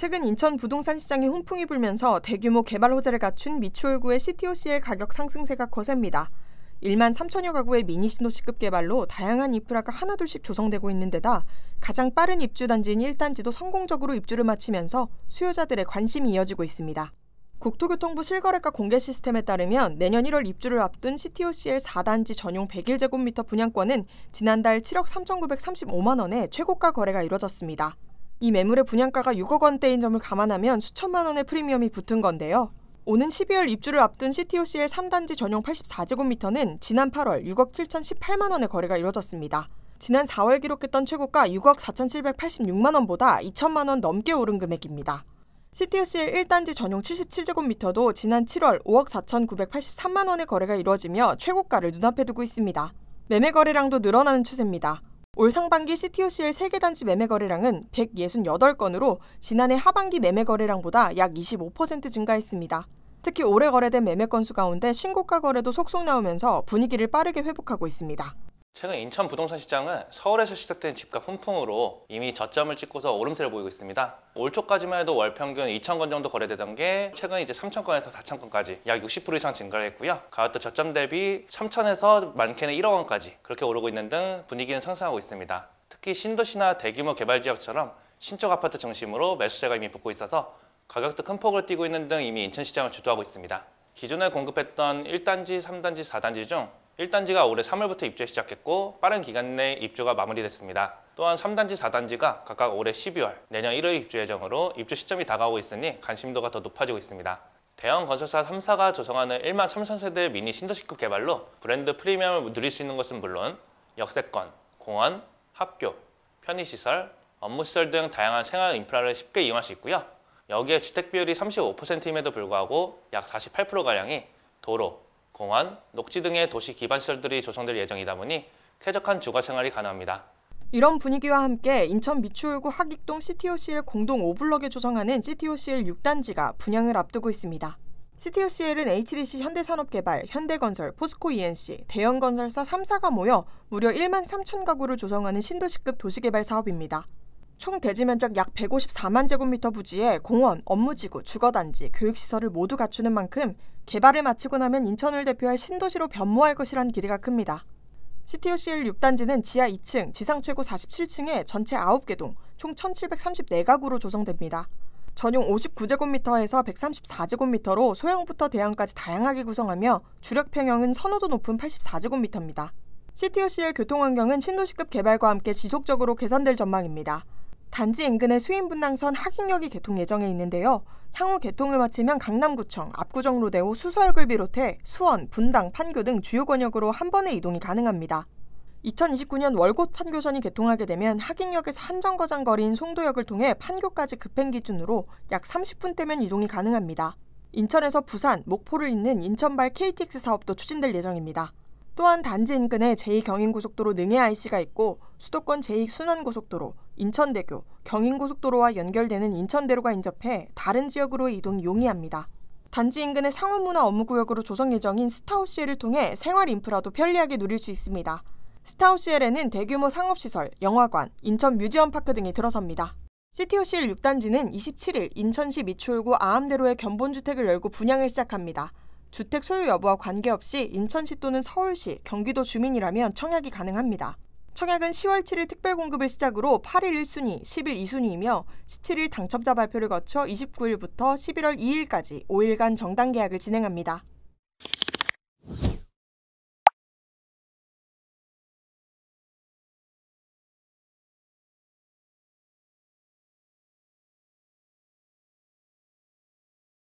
최근 인천 부동산 시장이 훈풍이 불면서 대규모 개발 호재를 갖춘 미추홀구의 CTOC의 가격 상승세가 거셉니다. 1만 3천여 가구의 미니 신도시급 개발로 다양한 인프라가 하나둘씩 조성되고 있는 데다 가장 빠른 입주 단지인 1단지도 성공적으로 입주를 마치면서 수요자들의 관심이 이어지고 있습니다. 국토교통부 실거래가 공개 시스템에 따르면 내년 1월 입주를 앞둔 CTOCL 4단지 전용 101제곱미터 분양권은 지난달 7억 3,935만 원에 최고가 거래가 이뤄졌습니다. 이 매물의 분양가가 6억 원대인 점을 감안하면 수천만 원의 프리미엄이 붙은 건데요. 오는 12월 입주를 앞둔 CTOC의 3단지 전용 84제곱미터는 지난 8월 6억 7,018만 원의 거래가 이뤄졌습니다. 지난 4월 기록했던 최고가 6억 4,786만 원보다 2천만 원 넘게 오른 금액입니다. CTOC의 1단지 전용 77제곱미터도 지난 7월 5억 4,983만 원의 거래가 이뤄지며 최고가를 눈앞에 두고 있습니다. 매매 거래량도 늘어나는 추세입니다. 올 상반기 CTOCL 세계 단지 매매 거래량은 168건으로 지난해 하반기 매매 거래량보다 약 25% 증가했습니다. 특히 올해 거래된 매매 건수 가운데 신고가 거래도 속속 나오면서 분위기를 빠르게 회복하고 있습니다. 최근 인천 부동산 시장은 서울에서 시작된 집값 훈풍으로 이미 저점을 찍고서 오름세를 보이고 있습니다. 올 초까지만 해도 월 평균 2,000건 정도 거래되던 게 최근 이제 3,000건에서 4,000건까지 약 60% 이상 증가를 했고요. 가격도 저점 대비 3,000에서 많게는 1억 원까지 그렇게 오르고 있는 등 분위기는 상승하고 있습니다. 특히 신도시나 대규모 개발 지역처럼 신축 아파트 중심으로 매수세가 이미 붙고 있어서 가격도 큰 폭을 띄고 있는 등 이미 인천 시장을 주도하고 있습니다. 기존에 공급했던 1단지, 3단지, 4단지 중 1단지가 올해 3월부터 입주 시작했고 빠른 기간 내 입주가 마무리됐습니다. 또한 3단지, 4단지가 각각 올해 12월, 내년 1월 입주 예정으로 입주 시점이 다가오고 있으니 관심도가 더 높아지고 있습니다. 대형 건설사 3사가 조성하는 1만 3천 세대 미니 신도시급 개발로 브랜드 프리미엄을 누릴 수 있는 것은 물론 역세권, 공원, 학교, 편의시설, 업무시설 등 다양한 생활 인프라를 쉽게 이용할 수 있고요. 여기에 주택 비율이 35%임에도 불구하고 약 48%가량이 도로, 공원, 녹지 등의 도시 기반 시설들이 조성될 예정이다 보니 쾌적한 주거 생활이 가능합니다. 이런 분위기와 함께 인천 미추홀구 학익동 CTOCL 공동 5블럭에 조성하는 CTOCL 6단지가 분양을 앞두고 있습니다. CTOCL은 HDC 현대산업개발, 현대건설, 포스코ENC, 대형건설사 3사가 모여 무려 1만 3천 가구를 조성하는 신도시급 도시개발 사업입니다. 총 대지 면적 약 154만 제곱미터 부지에 공원, 업무지구, 주거단지, 교육시설을 모두 갖추는 만큼 개발을 마치고 나면 인천을 대표할 신도시로 변모할 것이란 기대가 큽니다. CTOCL 6단지는 지하 2층, 지상 최고 47층에 전체 9개 동, 총 1,734가구로 조성됩니다. 전용 59제곱미터에서 134제곱미터로 소형부터 대형까지 다양하게 구성하며 주력 평형은 선호도 높은 84제곱미터입니다. CTOCL 교통환경은 신도시급 개발과 함께 지속적으로 개선될 전망입니다. 단지 인근의 수인분당선 하객역이 개통 예정에 있는데요. 향후 개통을 마치면 강남구청, 압구정로대호 수서역을 비롯해 수원, 분당, 판교 등 주요 권역으로 한 번에 이동이 가능합니다. 2029년 월곶 판교선이 개통하게 되면 하객역에서 한정거장 거리인 송도역을 통해 판교까지 급행 기준으로 약 30분대면 이동이 가능합니다. 인천에서 부산, 목포를 잇는 인천발 KTX 사업도 추진될 예정입니다. 또한 단지 인근에 제2경인고속도로 능해IC가 있고 수도권 제2순환고속도로, 인천대교, 경인고속도로와 연결되는 인천대로가 인접해 다른 지역으로 이동 용이합니다. 단지 인근의 상업문화 업무구역으로 조성 예정인 스타우시엘을 통해 생활 인프라도 편리하게 누릴 수 있습니다. 스타우시엘에는 대규모 상업시설, 영화관, 인천 뮤지엄파크 등이 들어섭니다. 시티오시엘 6단지는 27일 인천시 미추홀구 아암대로의 견본주택을 열고 분양을 시작합니다. 주택 소유 여부와 관계없이 인천시 또는 서울시, 경기도 주민이라면 청약이 가능합니다. 청약은 10월 7일 특별 공급을 시작으로 8일 1순위, 10일 2순위이며 17일 당첨자 발표를 거쳐 29일부터 11월 2일까지 5일간 정당 계약을 진행합니다.